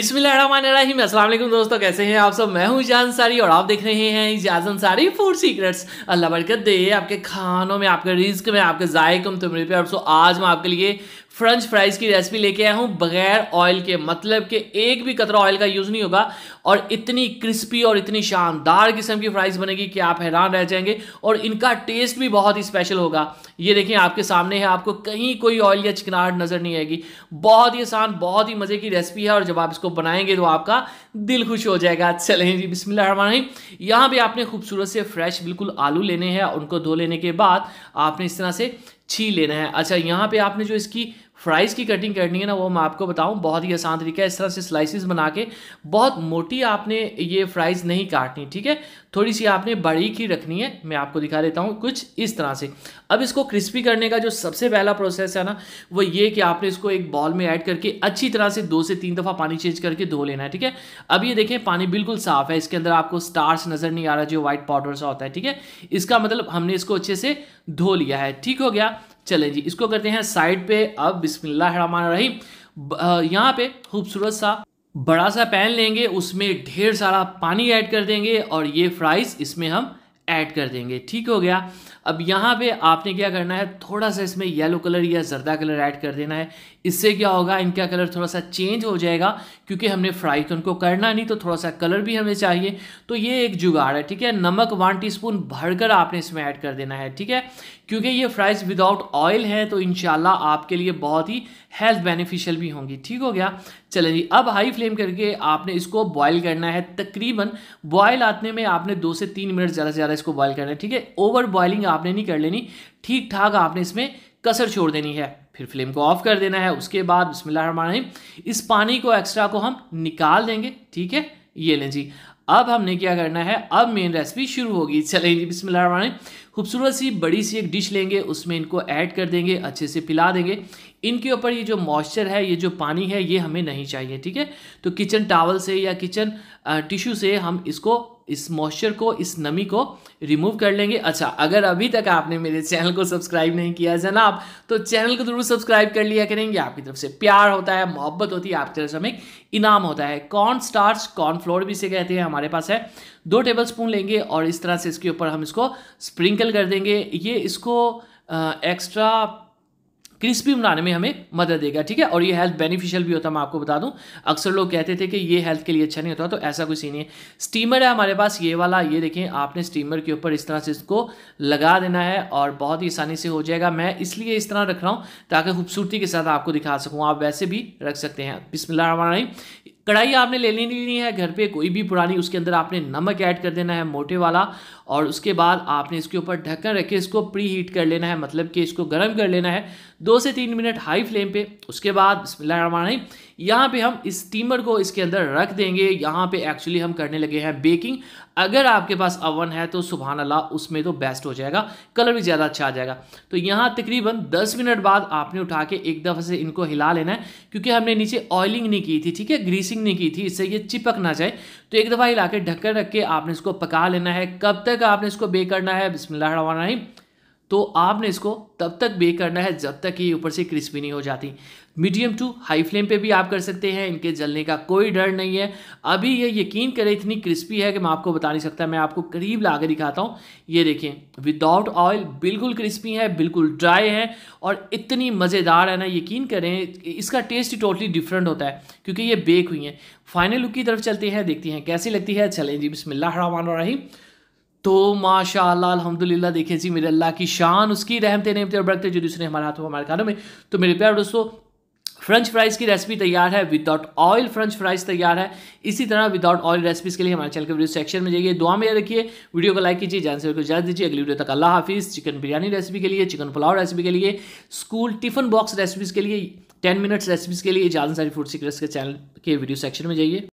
बिस्मिल्लाहिर्रहमानिर्रहीम अस्सलाम वालेकुम दोस्तों कैसे हैं आप सब मैं हूं इजाज अंसारी और आप देख रहे हैं इजाज अंसारी फूड सीक्रेट्स अल्लाह बरकत दे आपके खानों में आपके रिस्क में आपके जायकों में तो मेरे प्यार आज मैं आपके लिए फ्रेंच फ्राइज़ की रेसिपी लेके आया हूँ बगैर ऑयल के मतलब कि एक भी कतरा ऑयल का यूज़ नहीं होगा और इतनी क्रिस्पी और इतनी शानदार किस्म की फ्राइज़ बनेगी कि आप हैरान रह जाएंगे और इनका टेस्ट भी बहुत ही स्पेशल होगा ये देखें आपके सामने है आपको कहीं कोई ऑयल या चिकनाहट नज़र नहीं आएगी बहुत ही आसान बहुत ही मज़े की रेसिपी है और जब आप इसको बनाएंगे तो आपका दिल खुश हो जाएगा चलें जी बिसमिल्ल यहाँ पर आपने खूबसूरत से फ्रेश बिल्कुल आलू लेने हैं उनको धो लेने के बाद आपने इस तरह से छी लेना है अच्छा यहाँ पे आपने जो इसकी फ्राइज़ की कटिंग करनी है ना वो मैं आपको बताऊँ बहुत ही आसान तरीका है इस तरह से स्लाइसिस बना के बहुत मोटी आपने ये फ्राइज़ नहीं काटनी ठीक है थोड़ी सी आपने बारीक ही रखनी है मैं आपको दिखा देता हूँ कुछ इस तरह से अब इसको क्रिस्पी करने का जो सबसे पहला प्रोसेस है ना वो ये कि आपने इसको एक बॉल में ऐड करके अच्छी तरह से दो से तीन दफ़ा पानी चेंज करके धो लेना है ठीक है अब ये देखें पानी बिल्कुल साफ़ है इसके अंदर आपको स्टार्स नज़र नहीं आ रहा जो वाइट पाउडर सा होता है ठीक है इसका मतलब हमने इसको अच्छे से धो लिया है ठीक हो गया चले जी इसको करते हैं साइड पे अब बिस्मिल्लाहमान रही यहाँ पे खूबसूरत सा बड़ा सा पैन लेंगे उसमें ढेर सारा पानी ऐड कर देंगे और ये फ्राइज़ इसमें हम ऐड कर देंगे ठीक हो गया अब यहाँ पे आपने क्या करना है थोड़ा सा इसमें येलो कलर या जर्दा कलर ऐड कर देना है इससे क्या होगा इनका कलर थोड़ा सा चेंज हो जाएगा क्योंकि हमने फ्राई तो उनको करना नहीं तो थोड़ा सा कलर भी हमें चाहिए तो ये एक जुगाड़ है ठीक है नमक वन टीस्पून भरकर आपने इसमें ऐड कर देना है ठीक है क्योंकि ये फ्राइज़ विदाउट ऑयल है तो इन आपके लिए बहुत ही हेल्थ बेनिफिशियल भी होंगी ठीक हो गया चले जी अब हाई फ्लेम करके आपने इसको बॉयल करना है तकरीबन बॉयल आने में आपने दो से तीन मिनट ज़्यादा से ज़्यादा इसको बॉयल करना है ठीक है ओवर बॉयलिंग आपने नहीं कर लेनी ठीक ठाक आपने इसमें कसर छोड़ देनी है फिर फ्लेम को ऑफ कर देना है उसके बाद बिस्मिल्लाह इस पानी को एक्स्ट्रा को हम निकाल देंगे ठीक है ये लें जी अब हमने क्या करना है अब मेन रेसिपी शुरू होगी चलें जी बिस्मिल्लाह खूबसूरत सी बड़ी सी एक डिश लेंगे उसमें इनको ऐड कर देंगे अच्छे से पिला देंगे इनके ऊपर ये जो मॉइस्चर है ये जो पानी है ये हमें नहीं चाहिए ठीक है तो किचन टावल से या किचन टिश्यू से हम इसको इस मॉइस्चर को इस नमी को रिमूव कर लेंगे अच्छा अगर अभी तक आपने मेरे चैनल को सब्सक्राइब नहीं किया जनाब तो चैनल को जरूर सब्सक्राइब कर लिया करेंगे आपकी तरफ से प्यार होता है मोहब्बत होती है आपकी तरफ से हमें इनाम होता है कॉर्न स्टार्च कॉर्न फ्लोर भी इसे कहते हैं हमारे पास है दो टेबल स्पून लेंगे और इस तरह से इसके ऊपर हम इसको स्प्रिंकल कर देंगे ये इसको एक्स्ट्रा क्रिस्पी बनाने में हमें मदद देगा ठीक है और ये हेल्थ बेनिफिशियल भी होता है मैं आपको बता दूं अक्सर लोग कहते थे कि ये हेल्थ के लिए अच्छा नहीं होता तो ऐसा कोई सीन नहीं है स्टीमर है हमारे पास ये वाला ये देखें आपने स्टीमर के ऊपर इस तरह से इसको लगा देना है और बहुत ही आसानी से हो जाएगा मैं इसलिए इस तरह रख रहा हूँ ताकि खूबसूरती के साथ आपको दिखा सकूँ आप वैसे भी रख सकते हैं बिस्मिल्ला कढ़ाई आपने ले लेनी है घर पे कोई भी पुरानी उसके अंदर आपने नमक ऐड कर देना है मोटे वाला और उसके बाद आपने इसके ऊपर ढक्कन रख के इसको प्री हीट कर लेना है मतलब कि इसको गर्म कर लेना है दो से तीन मिनट हाई फ्लेम पे उसके बाद बसमान यहाँ पे हम स्टीमर को इसके अंदर रख देंगे यहाँ पे एक्चुअली हम करने लगे हैं बेकिंग अगर आपके पास अवन है तो सुबह अल्लाह उसमें तो बेस्ट हो जाएगा कलर भी ज़्यादा अच्छा आ जाएगा तो यहाँ तकरीबन 10 मिनट बाद आपने उठा के एक दफ़ा से इनको हिला लेना है क्योंकि हमने नीचे ऑयलिंग नहीं की थी ठीक है ग्रीसिंग नहीं की थी इससे ये चिपक ना जाए तो एक दफ़ा हिला के ढक्कर रख के आपने इसको पका लेना है कब तक तक आपने इसको बेक करना है बिस्मिल्लाह तो आपने इसको तब तक बेक करना है जब तक ये ऊपर से क्रिस्पी नहीं हो जाती मीडियम टू हाई फ्लेम पे भी आप कर सकते हैं इनके जलने का कोई डर नहीं है अभी ये यकीन करें इतनी क्रिस्पी है कि मैं आपको बता नहीं सकता मैं आपको करीब ला के दिखाता हूँ ये देखें विदाउट ऑयल बिल्कुल क्रिस्पी है बिल्कुल ड्राई है और इतनी मज़ेदार है ना यकीन करें इसका टेस्ट टोटली डिफरेंट होता है क्योंकि ये बेक हुई हैं फाइनल लुक की तरफ चलते हैं देखती हैं कैसी लगती है चलें जी बिसमिल्लर तो माशाल्लाह अल्हम्दुलिल्लाह देखे जी मेरे अल्लाह की शान उसकी रहमते नमतें और बरकते जो दूसरे हमारे हाथों हमारे खानों में तो मेरे प्यार दोस्तों फ्रेंच फ्राइज़ की रेसिपी तैयार है विदाउट ऑयल फ्रेंच फ्राइज़ तैयार है इसी तरह विदाउट ऑयल रेसिपीज़ के लिए हमारे चैनल के वीडियो सेक्शन में जाइए दुआ में रखिए वीडियो को लाइक कीजिए जान से जान दीजिए अगली वीडियो तक अल्लाह हाफिज़ चिकन बिरयानी रेसिपी के लिए चिकन पुलाव रेसिपी के लिए स्कूल टिफिन बॉक्स रेसिपीज़ के लिए टेन मिनट्स रेसिपीज़ के लिए जान सारी फूड सीक्रेट्स के चैनल के वीडियो सेक्शन में जाइए